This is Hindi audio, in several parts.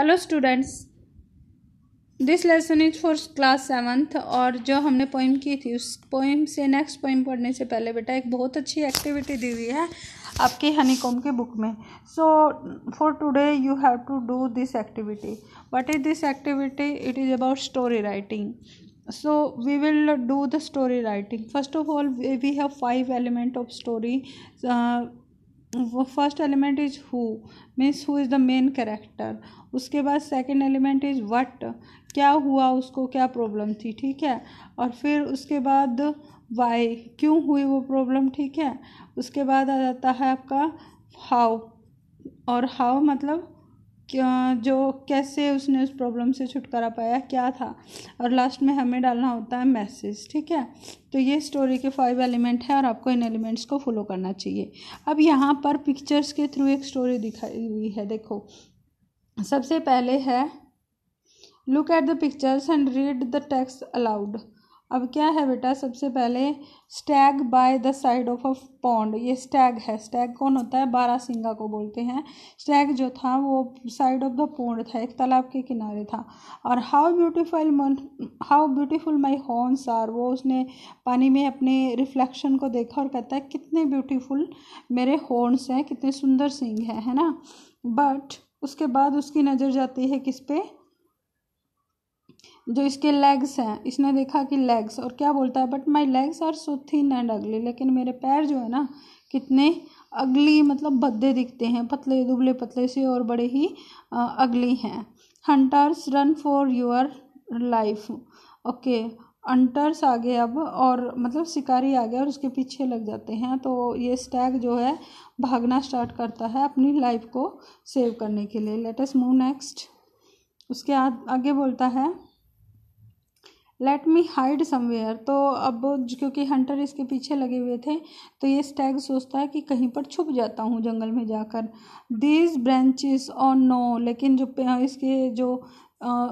Hello students this lesson is for class seventh और जो हमने पोइम की थी उस पोइम से नेक्स्ट पोइम पढ़ने से पहले बेटा एक बहुत अच्छी एक्टिविटी दी हुई है आपके हनीकॉम के बुक में so for today you have to do this activity what is this activity it is about story writing so we will do the story writing first of all we have five element of story first element is who means who is the main character उसके बाद सेकेंड एलिमेंट इज़ वट क्या हुआ उसको क्या प्रॉब्लम थी ठीक है और फिर उसके बाद वाई क्यों हुई वो प्रॉब्लम ठीक है उसके बाद आ जाता है आपका हाउ और हाउ मतलब जो कैसे उसने उस प्रॉब्लम से छुटकारा पाया क्या था और लास्ट में हमें डालना होता है मैसेज ठीक है तो ये स्टोरी के फाइव एलिमेंट हैं और आपको इन एलिमेंट्स को फॉलो करना चाहिए अब यहाँ पर पिक्चर्स के थ्रू एक स्टोरी दिखाई हुई है देखो सबसे पहले है look at the pictures and read the text aloud अब क्या है बेटा सबसे पहले stag by the side of a pond ये स्टैग है स्टैग कौन होता है बारह सिंगा को बोलते हैं स्टैग जो था वो साइड ऑफ द पॉन्ड था एक तालाब के किनारे था और हाउ ब्यूटीफुल मन how beautiful my horns are वो उसने पानी में अपने रिफ्लेक्शन को देखा और कहता है कितने ब्यूटीफुल मेरे हॉर्न्स हैं कितने सुंदर सिंग हैं है ना बट उसके बाद उसकी नज़र जाती है किस पे जो इसके लेग्स हैं इसने देखा कि लेग्स और क्या बोलता है but my legs are so thin and ugly लेकिन मेरे पैर जो है ना कितने अगली मतलब बद्दे दिखते हैं पतले दुबले पतले से और बड़े ही अगली हैं hunters run for your life okay hunters आ गए अब और मतलब शिकारी आ गया और उसके पीछे लग जाते हैं तो ये स्टैग जो है भागना स्टार्ट करता है अपनी लाइफ को सेव करने के लिए लेटेस्ट मूव नेक्स्ट उसके आगे बोलता है लेट मी हाइड समवेयर तो अब क्योंकि हंटर इसके पीछे लगे हुए थे तो ये स्टैग सोचता है कि कहीं पर छुप जाता हूँ जंगल में जाकर दीज ब्रांचेस और नो लेकिन जो इसके जो आ,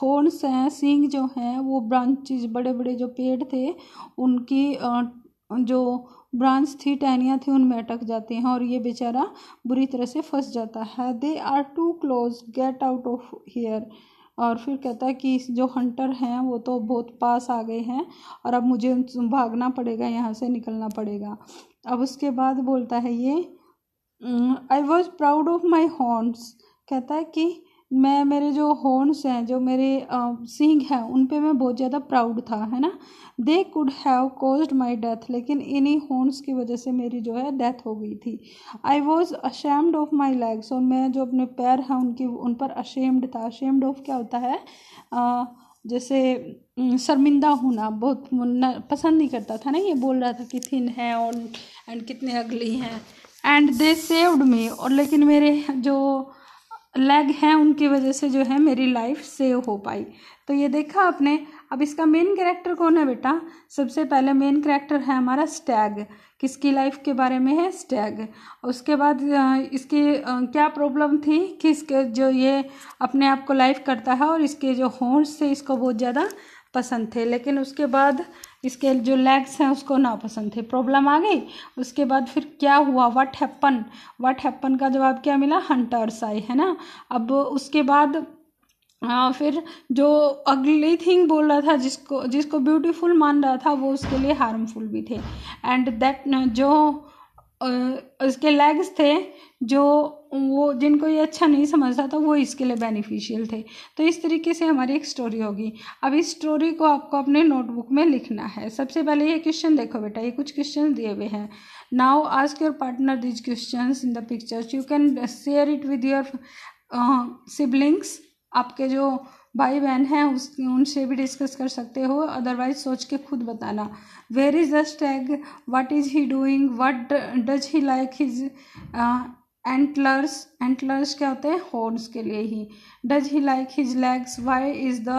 हॉर्न्स हैं सींग जो हैं वो ब्रांचेज बड़े बड़े जो पेड़ थे उनकी जो ब्रांच थी टहनियाँ थी उनमें अटक जाती हैं और ये बेचारा बुरी तरह से फंस जाता है they are too close get out of here और फिर कहता है कि जो हंटर हैं वो तो बहुत पास आ गए हैं और अब मुझे भागना पड़ेगा यहाँ से निकलना पड़ेगा अब उसके बाद बोलता है ये I was proud of my horns कहता है कि मैं मेरे जो हॉर्न्स हैं जो मेरे सिंग हैं उन पे मैं बहुत ज़्यादा प्राउड था है ना they could have caused my death लेकिन इन्हीं हॉर्न्स की वजह से मेरी जो है डेथ हो गई थी I was ashamed of my legs और मैं जो अपने पैर हैं उनकी उन पर अशेम्ड था अशेम्ड ऑफ क्या होता है uh, जैसे शर्मिंदा होना बहुत पसंद नहीं करता था ना ये बोल रहा था कि थिन है और एंड कितने अगली हैं एंड दे सेव्ड मी और लेकिन मेरे जो लैग हैं उनकी वजह से जो है मेरी लाइफ सेव हो पाई तो ये देखा आपने अब इसका मेन कैरेक्टर कौन है बेटा सबसे पहले मेन कैरेक्टर है हमारा स्टैग किसकी लाइफ के बारे में है स्टैग उसके बाद इसकी क्या प्रॉब्लम थी कि इसके जो ये अपने आप को लाइफ करता है और इसके जो हॉर्स थे इसको बहुत ज़्यादा पसंद थे लेकिन उसके बाद इसके जो लेग्स हैं उसको नापसंद थे प्रॉब्लम आ गई उसके बाद फिर क्या हुआ व्हाट हैपन व्हाट हैपन का जवाब क्या मिला हंटर्स आए है ना अब उसके बाद आ, फिर जो अगली थिंग बोल रहा था जिसको जिसको ब्यूटीफुल मान रहा था वो उसके लिए हार्मफुल भी थे एंड दैट जो उसके लेग्स थे जो वो जिनको ये अच्छा नहीं समझता था वो इसके लिए बेनिफिशियल थे तो इस तरीके से हमारी एक स्टोरी होगी अब इस स्टोरी को आपको अपने नोटबुक में लिखना है सबसे पहले ये क्वेश्चन देखो बेटा ये कुछ क्वेश्चन दिए हुए हैं now ask your partner these questions in the pictures you can share it with your siblings आपके जो भाई बहन हैं उस उनसे भी डिस्कस कर सकते हो अदरवाइज सोच के खुद बताना where is the stag what is he doing what does he like his antlers antlers क्या होते हैं हॉर्न्स के लिए ही does he like his legs why is the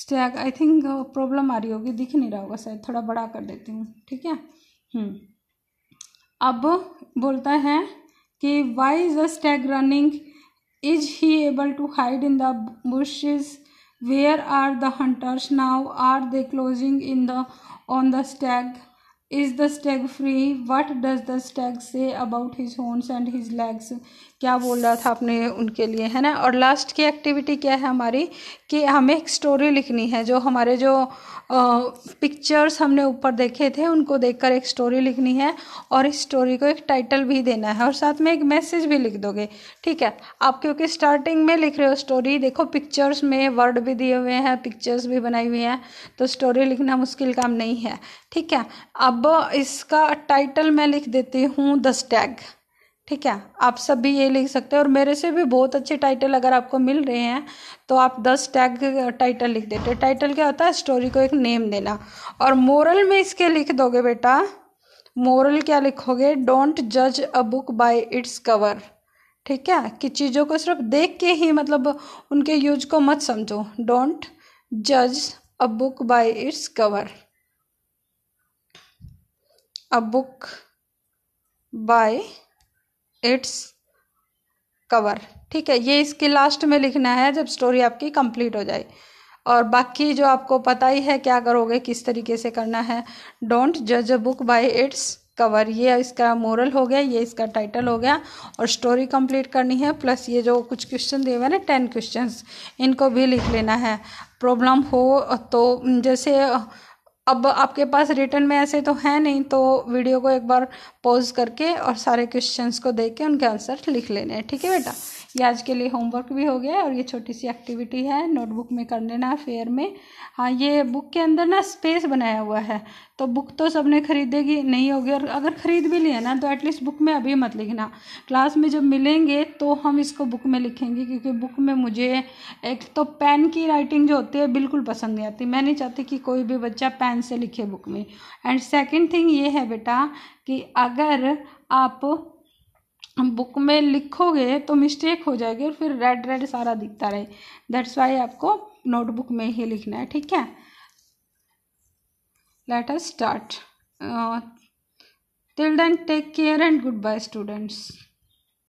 stag I think problem आ रही होगी दिख नहीं रहा होगा शायद थोड़ा बड़ा कर देती हूँ ठीक है हम्म। अब बोलता है कि why is the stag running is he able to hide in the bushes where are the hunters now are they closing in the on the stag is the stag free what does the stag say about his horns and his legs क्या बोल रहा था आपने उनके लिए है ना और लास्ट की एक्टिविटी क्या है हमारी कि हमें एक स्टोरी लिखनी है जो हमारे जो पिक्चर्स हमने ऊपर देखे थे उनको देखकर एक स्टोरी लिखनी है और इस स्टोरी को एक टाइटल भी देना है और साथ में एक मैसेज भी लिख दोगे ठीक है आप क्योंकि स्टार्टिंग में लिख रहे हो स्टोरी देखो पिक्चर्स में वर्ड भी दिए हुए हैं पिक्चर्स भी बनाई हुई हैं तो स्टोरी लिखना मुश्किल काम नहीं है ठीक है अब इसका टाइटल मैं लिख देती हूँ द स्टैग ठीक है आप सब भी ये लिख सकते हैं और मेरे से भी बहुत अच्छे टाइटल अगर आपको मिल रहे हैं तो आप दस टैग टाइटल लिख देते टाइटल क्या होता है स्टोरी को एक नेम देना और मोरल में इसके लिख दोगे बेटा मोरल क्या लिखोगे डोंट जज a book by its cover ठीक है कि चीज़ों को सिर्फ देख के ही मतलब उनके यूज को मत समझो डोंट जज a book by its cover a book by its cover ठीक है ये इसके लास्ट में लिखना है जब स्टोरी आपकी कंप्लीट हो जाए और बाकी जो आपको पता ही है क्या करोगे किस तरीके से करना है डोंट जज a book by its cover ये इसका मोरल हो गया ये इसका टाइटल हो गया और स्टोरी कंप्लीट करनी है प्लस ये जो कुछ क्वेश्चन दिए हुए ना टेन क्वेश्चंस इनको भी लिख लेना है प्रॉब्लम हो तो जैसे अब आपके पास रिटर्न में ऐसे तो है नहीं तो वीडियो को एक बार पॉज करके और सारे क्वेश्चंस को देख के उनके आंसर लिख लेने हैं ठीक है बेटा ये आज के लिए होमवर्क भी हो गया और ये छोटी सी एक्टिविटी है नोटबुक में कर लेना फेयर में हाँ ये बुक के अंदर ना स्पेस बनाया हुआ है तो बुक तो सबने खरीदेगी नहीं होगी और अगर ख़रीद भी लिया ना तो एटलीस्ट बुक में अभी मत लिखना क्लास में जब मिलेंगे तो हम इसको बुक में लिखेंगे क्योंकि बुक में मुझे एक तो पेन की राइटिंग जो होती है बिल्कुल पसंद नहीं आती मैं नहीं चाहती कि कोई भी बच्चा पेन ध्यान से लिखे बुक में एंड सेकंड थिंग ये है बेटा कि अगर आप बुक में लिखोगे तो मिस्टेक हो जाएगी और फिर रेड रेड सारा दिखता रहे दैट्स वाई आपको नोटबुक में ही लिखना है ठीक है let us start till then take care and goodbye students